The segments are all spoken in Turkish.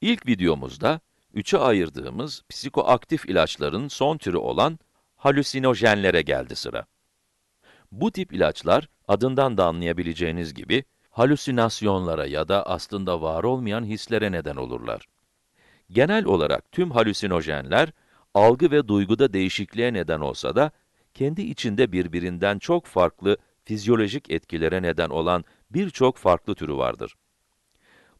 İlk videomuzda, üçe ayırdığımız psikoaktif ilaçların son türü olan halüsinojenlere geldi sıra. Bu tip ilaçlar, adından da anlayabileceğiniz gibi, halüsinasyonlara ya da aslında var olmayan hislere neden olurlar. Genel olarak tüm halüsinojenler, algı ve duyguda değişikliğe neden olsa da, kendi içinde birbirinden çok farklı fizyolojik etkilere neden olan birçok farklı türü vardır.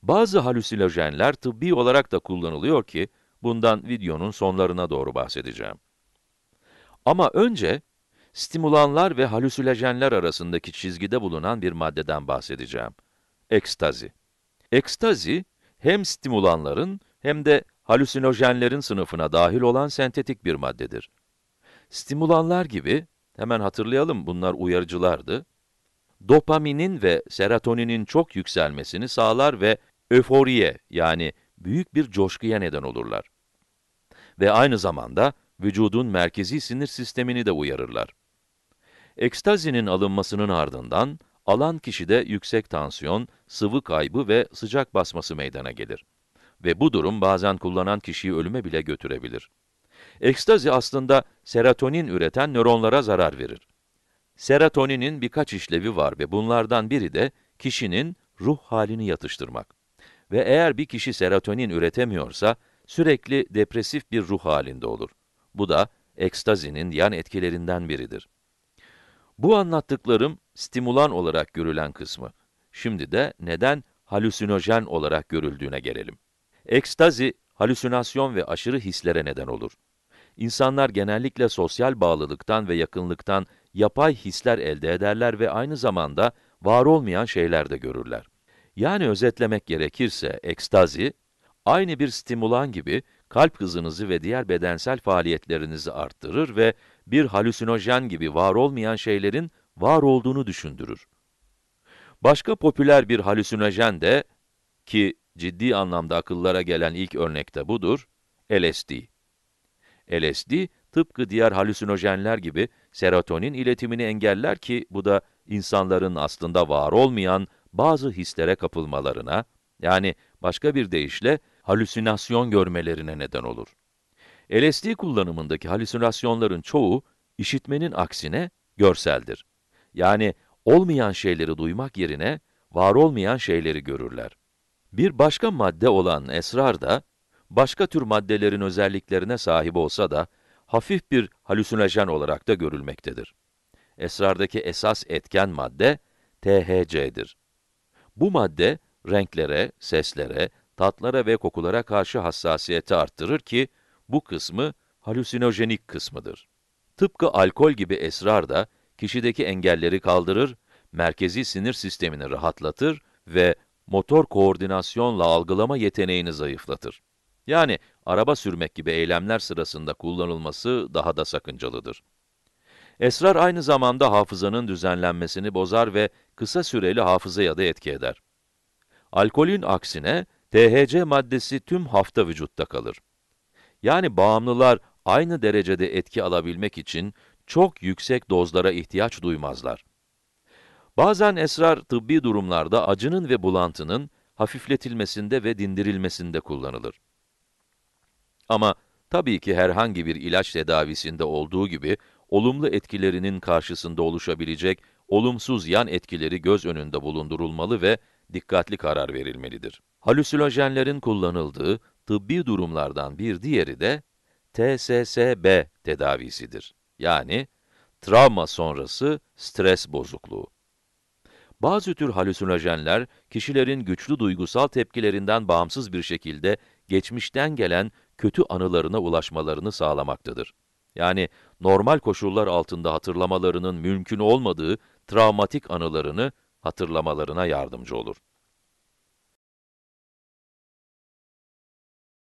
Bazı halüsinojenler tıbbi olarak da kullanılıyor ki, bundan videonun sonlarına doğru bahsedeceğim. Ama önce, stimulanlar ve halüsinojenler arasındaki çizgide bulunan bir maddeden bahsedeceğim. Ekstazi. Ekstazi, hem stimulanların hem de halüsinojenlerin sınıfına dahil olan sentetik bir maddedir. Stimulanlar gibi, hemen hatırlayalım bunlar uyarıcılardı, dopaminin ve serotoninin çok yükselmesini sağlar ve öforiye yani büyük bir coşkuya neden olurlar. Ve aynı zamanda vücudun merkezi sinir sistemini de uyarırlar. Ekstazinin alınmasının ardından alan kişide yüksek tansiyon, sıvı kaybı ve sıcak basması meydana gelir. Ve bu durum bazen kullanan kişiyi ölüme bile götürebilir. Ekstazi aslında serotonin üreten nöronlara zarar verir. Serotoninin birkaç işlevi var ve bunlardan biri de kişinin ruh halini yatıştırmak. Ve eğer bir kişi serotonin üretemiyorsa, sürekli depresif bir ruh halinde olur. Bu da ekstazinin yan etkilerinden biridir. Bu anlattıklarım stimulan olarak görülen kısmı. Şimdi de neden halüsinojen olarak görüldüğüne gelelim. Ekstazi, halüsinasyon ve aşırı hislere neden olur. İnsanlar genellikle sosyal bağlılıktan ve yakınlıktan yapay hisler elde ederler ve aynı zamanda var olmayan şeyler de görürler. Yani özetlemek gerekirse, ekstazi, aynı bir stimulan gibi kalp hızınızı ve diğer bedensel faaliyetlerinizi arttırır ve bir halüsinojen gibi var olmayan şeylerin var olduğunu düşündürür. Başka popüler bir halüsinojen de, ki ciddi anlamda akıllara gelen ilk örnekte budur, LSD. LSD, tıpkı diğer halüsinojenler gibi serotonin iletimini engeller ki bu da insanların aslında var olmayan bazı hislere kapılmalarına, yani başka bir deyişle halüsinasyon görmelerine neden olur. LSD kullanımındaki halüsinasyonların çoğu, işitmenin aksine görseldir. Yani olmayan şeyleri duymak yerine, var olmayan şeyleri görürler. Bir başka madde olan esrar da, başka tür maddelerin özelliklerine sahip olsa da, hafif bir halüsinojen olarak da görülmektedir. Esrardaki esas etken madde, THC'dir. Bu madde, renklere, seslere, tatlara ve kokulara karşı hassasiyeti arttırır ki, bu kısmı halüsinojenik kısmıdır. Tıpkı alkol gibi esrar da, kişideki engelleri kaldırır, merkezi sinir sistemini rahatlatır ve motor koordinasyonla algılama yeteneğini zayıflatır. Yani, araba sürmek gibi eylemler sırasında kullanılması daha da sakıncalıdır. Esrar aynı zamanda hafızanın düzenlenmesini bozar ve kısa süreli hafızaya da etki eder. Alkolün aksine, THC maddesi tüm hafta vücutta kalır. Yani bağımlılar aynı derecede etki alabilmek için çok yüksek dozlara ihtiyaç duymazlar. Bazen esrar tıbbi durumlarda acının ve bulantının hafifletilmesinde ve dindirilmesinde kullanılır. Ama tabii ki herhangi bir ilaç tedavisinde olduğu gibi olumlu etkilerinin karşısında oluşabilecek olumsuz yan etkileri göz önünde bulundurulmalı ve dikkatli karar verilmelidir. Halüsinojenlerin kullanıldığı tıbbi durumlardan bir diğeri de TSSB tedavisidir. Yani travma sonrası stres bozukluğu. Bazı tür halüsinojenler, kişilerin güçlü duygusal tepkilerinden bağımsız bir şekilde geçmişten gelen kötü anılarına ulaşmalarını sağlamaktadır yani normal koşullar altında hatırlamalarının mümkün olmadığı travmatik anılarını hatırlamalarına yardımcı olur.